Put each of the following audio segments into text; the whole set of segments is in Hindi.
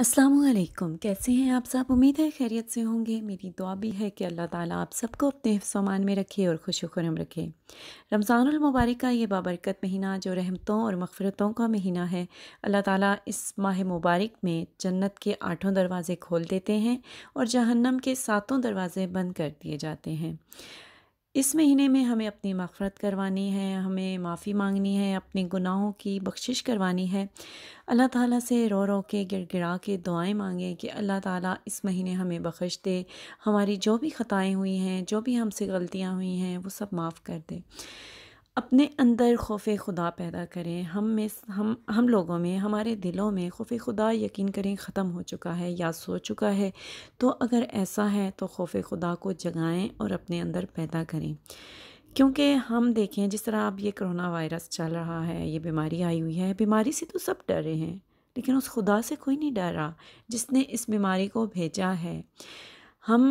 असलम कैसे हैं आप सब उम्मीद है खैरियत से होंगे मेरी दुआ भी है कि अल्लाह ताला आप सबको अपने सामान में रखे और खुश खुरम रखे रमज़ानमबारक का ये बाबरकत महीना जो रहमतों और मफ़रतों का महीना है अल्लाह ताला इस माह मुबारक में जन्नत के आठों दरवाज़े खोल देते हैं और जहन्नम के सातों दरवाज़े बंद कर दिए जाते हैं इस महीने में हमें अपनी मफ़रत करवानी है हमें माफ़ी मांगनी है अपने गुनाहों की बख्शिश करवानी है अल्लाह ताला से रो रो के गिर गिरा के दुआएं मांगें कि अल्लाह ताला इस महीने हमें बख्श दे हमारी जो भी ख़ताएँ हुई हैं जो भी हमसे गलतियाँ हुई हैं वो सब माफ़ कर दे अपने अंदर खौफ खुदा पैदा करें हम में हम हम लोगों में हमारे दिलों में खौफ खुदा यकीन करें ख़त्म हो चुका है या सो चुका है तो अगर ऐसा है तो खौफ खुदा को जगाएं और अपने अंदर पैदा करें क्योंकि हम देखें जिस तरह अब ये करोना वायरस चल रहा है ये बीमारी आई हुई है बीमारी से तो सब डर रहे हैं लेकिन उस खुदा से कोई नहीं डर रहा जिसने इस बीमारी को भेजा है हम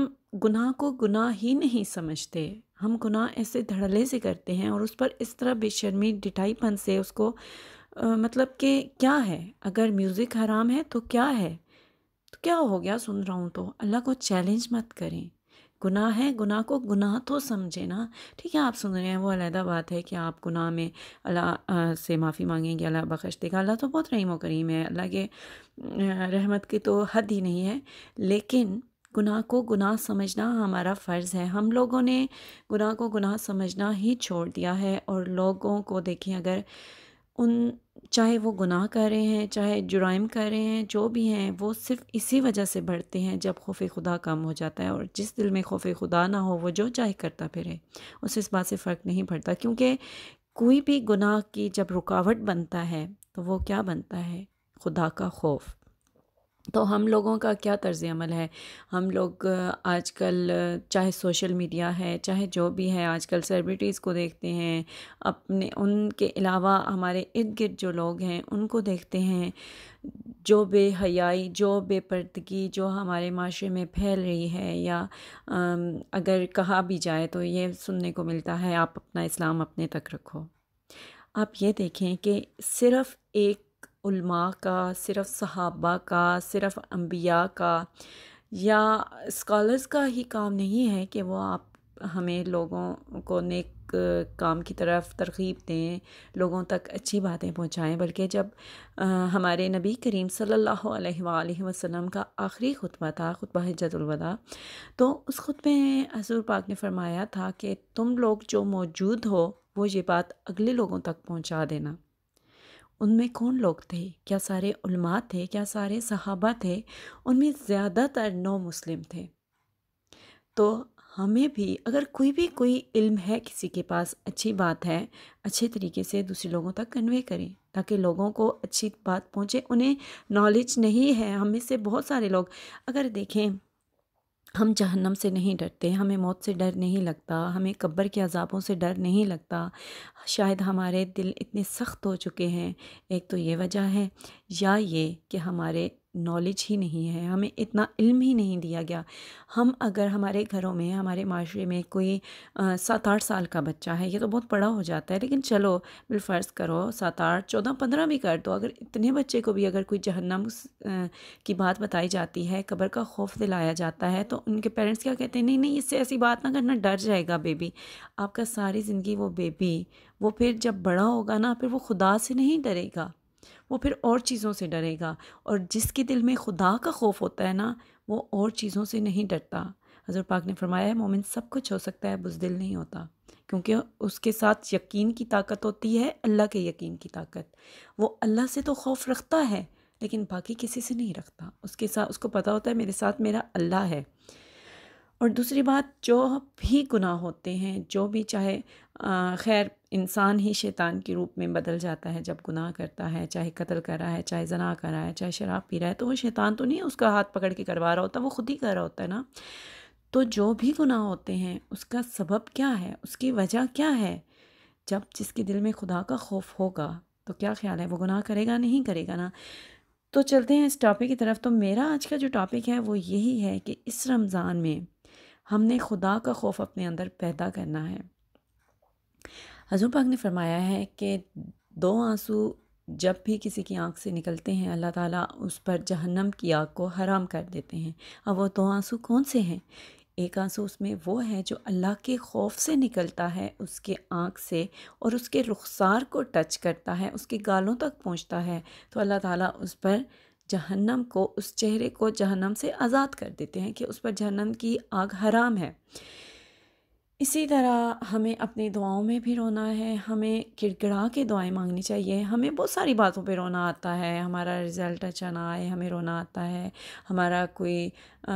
गुनाह को गुनाह ही नहीं समझते हम गुनाह ऐसे धड़ल्ले से करते हैं और उस पर इस तरह बेशर्मी डिठाईपन से उसको आ, मतलब कि क्या है अगर म्यूज़िक हराम है तो क्या है तो क्या हो गया सुन रहा हूँ तो अल्लाह को चैलेंज मत करें गुनाह है गुनाह को गुनाह तो समझे ना ठीक है आप सुन रहे हैं वो अलहदा बात है कि आप गुनाह में अल्लाह से माफ़ी मांगेंगे अल्लाह बख्श देगा अल्लाह तो बहुत रहीम करीम है अल्लाह के रहमत की तो हद ही नहीं है लेकिन गुनाह को गुनाह समझना हमारा फ़र्ज़ है हम लोगों ने गुनाह को गुनाह समझना ही छोड़ दिया है और लोगों को देखें अगर उन चाहे वो गुनाह कर रहे हैं चाहे जुराइम कर रहे हैं जो भी हैं वो सिर्फ इसी वजह से बढ़ते हैं जब खौफ खुदा कम हो जाता है और जिस दिल में खौफ खुदा ना हो वो जो चाहे करता फिरे उसे इस बात से फ़र्क नहीं पड़ता क्योंकि कोई भी गुनाह की जब रुकावट बनता है तो वो क्या बनता है खुदा का खौफ तो हम लोगों का क्या तर्ज अमल है हम लोग आजकल चाहे सोशल मीडिया है चाहे जो भी है आजकल सेलिब्रिटीज़ को देखते हैं अपने उनके अलावा हमारे इर्द गिर्द जो लोग हैं उनको देखते हैं जो बेहयाई जो बेपर्दगी जो हमारे माशरे में फैल रही है या अगर कहा भी जाए तो ये सुनने को मिलता है आप अपना इस्लाम अपने तक रखो आप ये देखें कि सिर्फ़ एक उल्मा का सिर्फ सहाबा का सिर्फ अम्बिया का या स्कॉलर्स का ही काम नहीं है कि वो आप हमें लोगों को नेक काम की तरफ तरकीब दें लोगों तक अच्छी बातें पहुँचाएँ बल्कि जब आ, हमारे नबी करीम सल्लल्लाहु अलैहि वसल्लम का आखिरी खुतबा था खुतबा हजतुलवदा तो उस खुतबे में हजूर पाक ने फरमाया था कि तुम लोग जो मौजूद हो वो ये बात अगले लोगों तक पहुँचा देना उनमें कौन लोग थे क्या सारे उलमा थे क्या सारे सहाबा थे उनमें ज़्यादातर नौ मुस्लिम थे तो हमें भी अगर कोई भी कोई इल्म है किसी के पास अच्छी बात है अच्छे तरीके से दूसरे लोगों तक कन्वे करें ताकि लोगों को अच्छी बात पहुँचे उन्हें नॉलेज नहीं है हम में से बहुत सारे लोग अगर देखें हम जहन्नम से नहीं डरते हमें मौत से डर नहीं लगता हमें कब्र के अजाबों से डर नहीं लगता शायद हमारे दिल इतने सख्त हो चुके हैं एक तो ये वजह है या ये कि हमारे नॉलेज ही नहीं है हमें इतना इल्म ही नहीं दिया गया हम अगर हमारे घरों में हमारे माशरे में कोई सात आठ साल का बच्चा है ये तो बहुत बड़ा हो जाता है लेकिन चलो बिलफ़र्ज़ करो सात आठ चौदह पंद्रह भी कर दो अगर इतने बच्चे को भी अगर कोई जहन्नम की बात बताई जाती है कब्र का खौफ दिलाया जाता है तो उनके पेरेंट्स क्या कहते हैं नहीं नहीं इससे ऐसी बात ना करना डर जाएगा बेबी आपका सारी ज़िंदगी वो बेबी वो फिर जब बड़ा होगा ना फिर वो खुदा से नहीं डरेगा वो फिर और चीज़ों से डरेगा और जिसके दिल में खुदा का खौफ होता है ना वो और चीज़ों से नहीं डरता हज़र पाक ने फरमाया है मोमिन सब कुछ हो सकता है बुजदिल नहीं होता क्योंकि उसके साथ यकीन की ताकत होती है अल्लाह के यकीन की ताकत वो अल्लाह से तो खौफ रखता है लेकिन बाकी किसी से नहीं रखता उसके साथ उसको पता होता है मेरे साथ मेरा अल्लाह है और दूसरी बात जो भी गुनाह होते हैं जो भी चाहे खैर इंसान ही शैतान के रूप में बदल जाता है जब गुनाह करता है चाहे कत्ल कर रहा है चाहे जना कर रहा है चाहे शराब पी रहा है तो वो शैतान तो नहीं उसका हाथ पकड़ के करवा रहा होता वो खुद ही कर रहा होता है ना तो जो भी गुनाह होते हैं उसका सबब क्या है उसकी वजह क्या है जब जिसके दिल में खुदा का खौफ होगा तो क्या ख्याल है वो गुनाह करेगा नहीं करेगा ना तो चलते हैं इस टॉपिक की तरफ तो मेरा आज का जो टॉपिक है वो यही है कि इस रमज़ान में हमने खुदा का खौफ अपने अंदर पैदा करना है हजू पाक ने फरमाया है कि दो आंसू जब भी किसी की आंख से निकलते हैं अल्लाह ताला उस पर जहन्नम की आग को हराम कर देते हैं अब वो दो आंसू कौन से हैं एक आंसू उसमें वो है जो अल्लाह के खौफ से निकलता है उसके आँख से और उसके रुखसार को टच करता है उसके गालों तक पहुँचता है तो अल्लाह ताला उस पर जहन्नम को उस चेहरे को जहन्नम से आज़ाद कर देते हैं कि उस पर जहन्नम की आग हराम है इसी तरह हमें अपनी दुआओं में भी रोना है हमें किड़किड़ा के दुआएं मांगनी चाहिए हमें बहुत सारी बातों पे रोना आता है हमारा रिज़ल्ट अच्छा ना आए हमें रोना आता है हमारा कोई आ,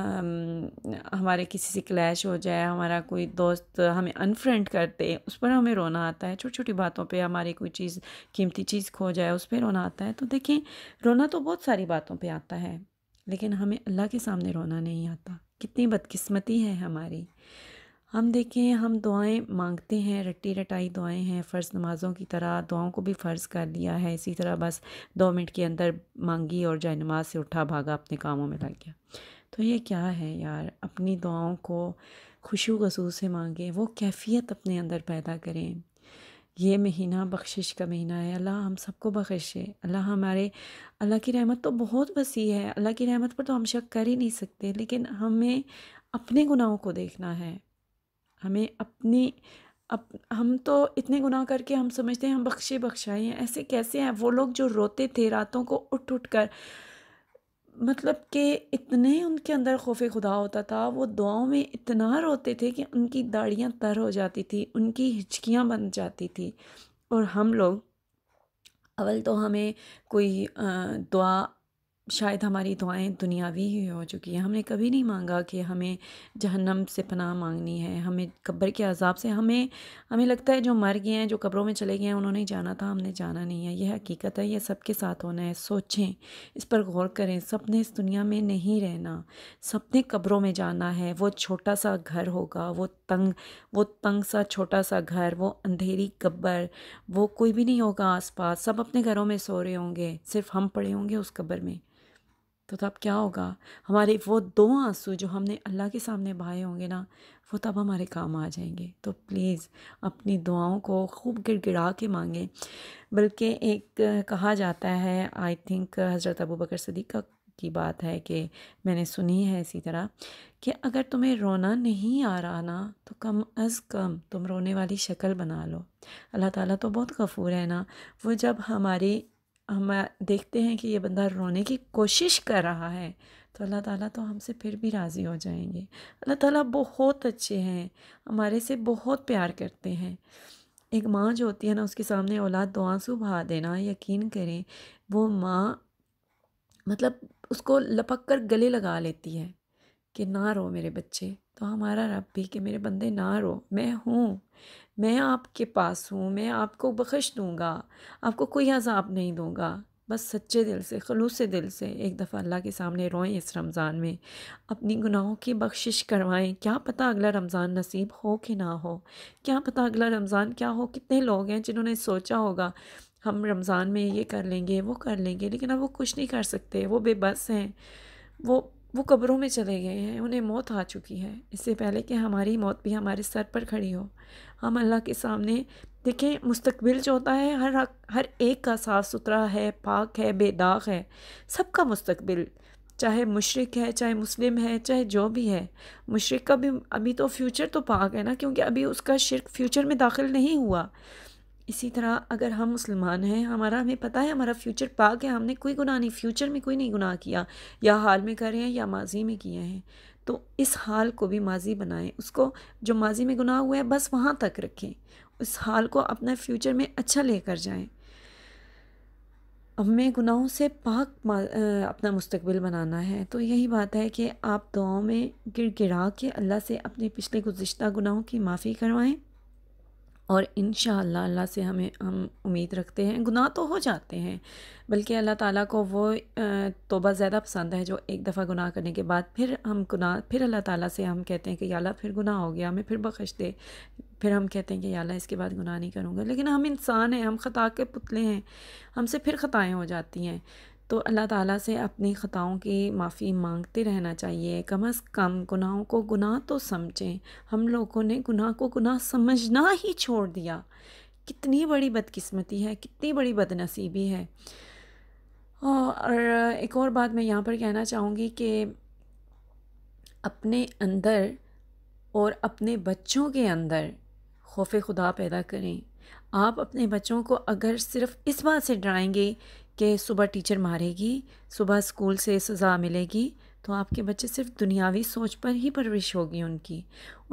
हमारे किसी से क्लैश हो जाए हमारा कोई दोस्त हमें अनफ्रेंड करते उस पर हमें रोना आता है छोटी छोटी बातों पे हमारी कोई चीज़ कीमती चीज़ खो जाए उस पर रोना आता है तो देखें रोना तो बहुत सारी बातों पर आता है लेकिन हमें अल्लाह के सामने रोना नहीं आता कितनी बदकस्मती है हमारी हम देखें हम दुआएं मांगते हैं रट्टी रटाई दुआएं हैं फ़र्ज़ नमाज़ों की तरह दुआओं को भी फ़र्ज़ कर लिया है इसी तरह बस दो मिनट के अंदर मांगी और जाए नमाज से उठा भागा अपने कामों में लग गया तो ये क्या है यार अपनी दुआओं को खुशू गसूर से मांगें वो कैफियत अपने अंदर पैदा करें ये महीना बख्शिश का महीना है अल्लाह हम सबको बख्शे अल्लाह हमारे अल्लाह की रहमत तो बहुत वसी है अल्लाह की रहमत पर तो हम शक कर ही नहीं सकते लेकिन हमें अपने गुनाहों को देखना है हमें अपनी अप हम तो इतने गुनाह करके हम समझते हैं हम बख्शे बख्शाए हैं ऐसे कैसे हैं वो लोग जो रोते थे रातों को उठ उठ कर मतलब कि इतने उनके अंदर खौफ खुदा होता था वो दुआओं में इतना रोते थे कि उनकी दाढ़ियाँ तर हो जाती थी उनकी हिचकियाँ बन जाती थी और हम लोग अवल तो हमें कोई दुआ शायद हमारी दुआएं दुनियावी ही हो चुकी हैं हमने कभी नहीं मांगा कि हमें जहन्नम से पनाह मांगनी है हमें कब्र के अजाब से हमें हमें लगता है जो मर गए हैं जो कब्रों में चले गए हैं उन्होंने जाना था हमने जाना नहीं है यह हकीकत है यह सबके साथ होना है सोचें इस पर गौर करें सब ने इस दुनिया में नहीं रहना सपने कब्रों में जाना है वो छोटा सा घर होगा वो तंग वो तंग सा छोटा सा घर वो अंधेरी कब्र वो कोई भी नहीं होगा आसपास सब अपने घरों में सो रहे होंगे सिर्फ हम पड़े होंगे उस कब्र में तो तब क्या होगा हमारे वो दो आंसू जो हमने अल्लाह के सामने बहाए होंगे ना वो तब हमारे काम आ जाएंगे तो प्लीज़ अपनी दुआओं को खूब गिड़गिड़ा के मांगें बल्कि एक कहा जाता है आई थिंक हज़रत अबू बकर सदीक का की बात है कि मैंने सुनी है इसी तरह कि अगर तुम्हें रोना नहीं आ रहा ना तो कम अज़ कम तुम रोने वाली शक्ल बना लो अल्लाह ताला तो बहुत गफूर है ना वो जब हमारी हम देखते हैं कि ये बंदा रोने की कोशिश कर रहा है तो अल्लाह ताला तो हमसे फिर भी राज़ी हो जाएंगे अल्लाह ताला बहुत अच्छे हैं हमारे से बहुत प्यार करते हैं एक माँ जो होती है ना उसके सामने औलाद दो आंसू बहा देना यकीन करें वो माँ मतलब उसको लपक कर गले लगा लेती है कि ना रो मेरे बच्चे तो हमारा रब भी कि मेरे बंदे ना रो मैं हूँ मैं आपके पास हूँ मैं आपको बख्श दूँगा आपको कोई अजाब नहीं दूँगा बस सच्चे दिल से खलूस दिल से एक दफ़ा अल्लाह के सामने रोएं इस रमज़ान में अपनी गुनाहों की बख्शिश करवाएं क्या पता अगला रमज़ान नसीब हो कि ना हो क्या पता अगला रमज़ान क्या हो कितने लोग हैं जिन्होंने सोचा होगा हम रमज़ान में ये कर लेंगे वो कर लेंगे लेकिन अब वो कुछ नहीं कर सकते वो बेबस हैं वो वो कब्रों में चले गए हैं उन्हें मौत आ चुकी है इससे पहले कि हमारी मौत भी हमारे सर पर खड़ी हो हम अल्लाह के सामने देखें मुस्तकबिल जो होता है हर हर एक का साफ़ सुथरा है पाक है बेदाग है सबका मुस्तकबिल चाहे मुशरक है चाहे मुस्लिम है चाहे जो भी है मुशरक का भी अभी तो फ्यूचर तो पाक है ना क्योंकि अभी उसका शिरक फ्यूचर में दाखिल नहीं हुआ इसी तरह अगर हम मुसलमान हैं हमारा हमें पता है हमारा फ्यूचर पाक है हमने कोई गुनाह नहीं फ्यूचर में कोई नहीं गुनाह किया या हाल में कर रहे हैं या माजी में किए हैं तो इस हाल को भी माजी बनाएं उसको जो माजी में गुनाह हुआ है बस वहाँ तक रखें उस हाल को अपने फ्यूचर में अच्छा लेकर जाएं हमें गुनाहों से पाक अपना मुस्तबिल बनाना है तो यही बात है कि आप दुआओं में गिड़ के अल्लाह से अपने पिछले गुज्त गुनाहों की माफ़ी करवाएं और इन अल्लाह से हमें हम उम्मीद रखते हैं गुनाह तो हो जाते हैं बल्कि अल्लाह ताला को वो तोबा ज़्यादा पसंद है जो एक दफ़ा गुनाह करने के बाद फिर हम गुनाह फिर अल्लाह ताला से हम कहते हैं कि याला फिर गुनाह हो गया हमें फिर बख्श दे फिर हम कहते हैं कि याला इसके बाद गुनाह नहीं करूँगा लेकिन हम इंसान हैं हम ख़ता के पुतले हैं हमसे फिर ख़ताएँ हो जाती हैं तो अल्लाह ताला से अपनी ख़ताओं की माफ़ी मांगते रहना चाहिए कम अज़ कम गुनाहों को गुनाह तो समझें हम लोगों ने गुनाह को गुनाह समझना ही छोड़ दिया कितनी बड़ी बदकिस्मती है कितनी बड़ी बदनसीबी है और एक और बात मैं यहाँ पर कहना चाहूँगी कि अपने अंदर और अपने बच्चों के अंदर खौफ खुदा पैदा करें आप अपने बच्चों को अगर सिर्फ इस बात से डराएंगे कि सुबह टीचर मारेगी सुबह स्कूल से सज़ा मिलेगी तो आपके बच्चे सिर्फ दुनियावी सोच पर ही परवरिश होगी उनकी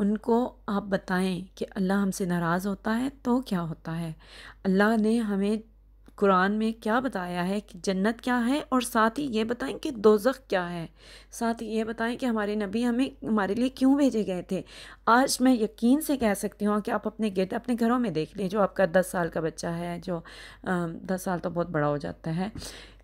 उनको आप बताएं कि अल्लाह हमसे नाराज़ होता है तो क्या होता है अल्लाह ने हमें कुरान में क्या बताया है कि जन्नत क्या है और साथ ही ये बताएं कि दोजख क्या है साथ ही ये बताएं कि हमारे नबी हमें हमारे लिए क्यों भेजे गए थे आज मैं यकीन से कह सकती हूँ कि आप अपने गेट अपने घरों में देख लें जो आपका दस साल का बच्चा है जो आ, दस साल तो बहुत बड़ा हो जाता है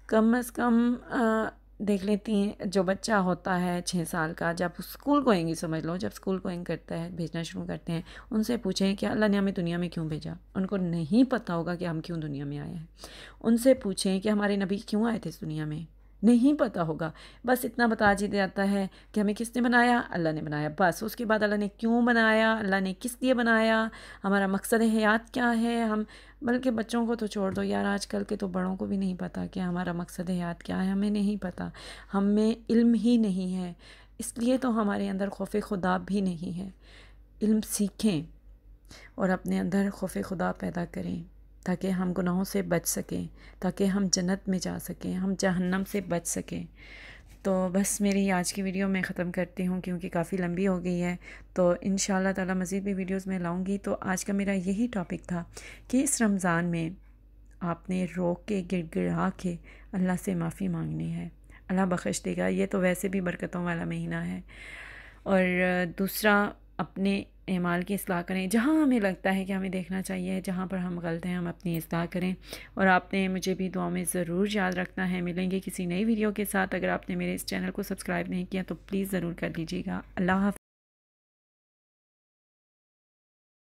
कम अज़ कम आ, देख लेती हैं जो बच्चा होता है छः साल का जब स्कूल गोइंग ही समझ लो जब स्कूल गोइंग करता है भेजना शुरू करते हैं उनसे पूछें कि अल्लाह ने हमें दुनिया में क्यों भेजा उनको नहीं पता होगा कि हम क्यों दुनिया में आए हैं उनसे पूछें कि हमारे नबी क्यों आए थे इस दुनिया में नहीं पता होगा बस इतना बता जी जाता है कि हमें किसने बनाया अल्लाह ने बनाया बस उसके बाद अल्लाह ने क्यों बनाया अल्लाह ने किस लिए बनाया हमारा मकसद हयात क्या है हम बल्कि बच्चों को तो छोड़ दो यार आजकल के तो बड़ों को भी नहीं पता कि हमारा मकसद हयात क्या है हमें नहीं पता हमें इल्म ही नहीं है इसलिए तो हमारे अंदर खौफ खुदा भी नहीं है इल्म सीखें और अपने अंदर खौफ खुदा पैदा करें ताकि हम गुनाहों से बच सकें ताकि हम जन्नत में जा सकें हम जहन्नम से बच सकें तो बस मेरी आज की वीडियो मैं ख़त्म करती हूँ क्योंकि काफ़ी लंबी हो गई है तो इन ताला मज़ीद भी वीडियोस में लाऊंगी तो आज का मेरा यही टॉपिक था कि इस रमज़ान में आपने रो के गिड़गिड़ा के अल्लाह से माफ़ी मांगनी है अल्लाह बख्श देगा ये तो वैसे भी बरकतों वाला महीना है और दूसरा अपने एमाल की असलाह करें जहाँ हमें लगता है कि हमें देखना चाहिए जहाँ पर हम गलत हैं हम अपनी असलाह करें और आपने मुझे भी दुआ में ज़रूर याद रखना है मिलेंगे किसी नई वीडियो के साथ अगर आपने मेरे इस चैनल को सब्सक्राइब नहीं किया तो प्लीज़ ज़रूर कर लीजिएगा अल्लाह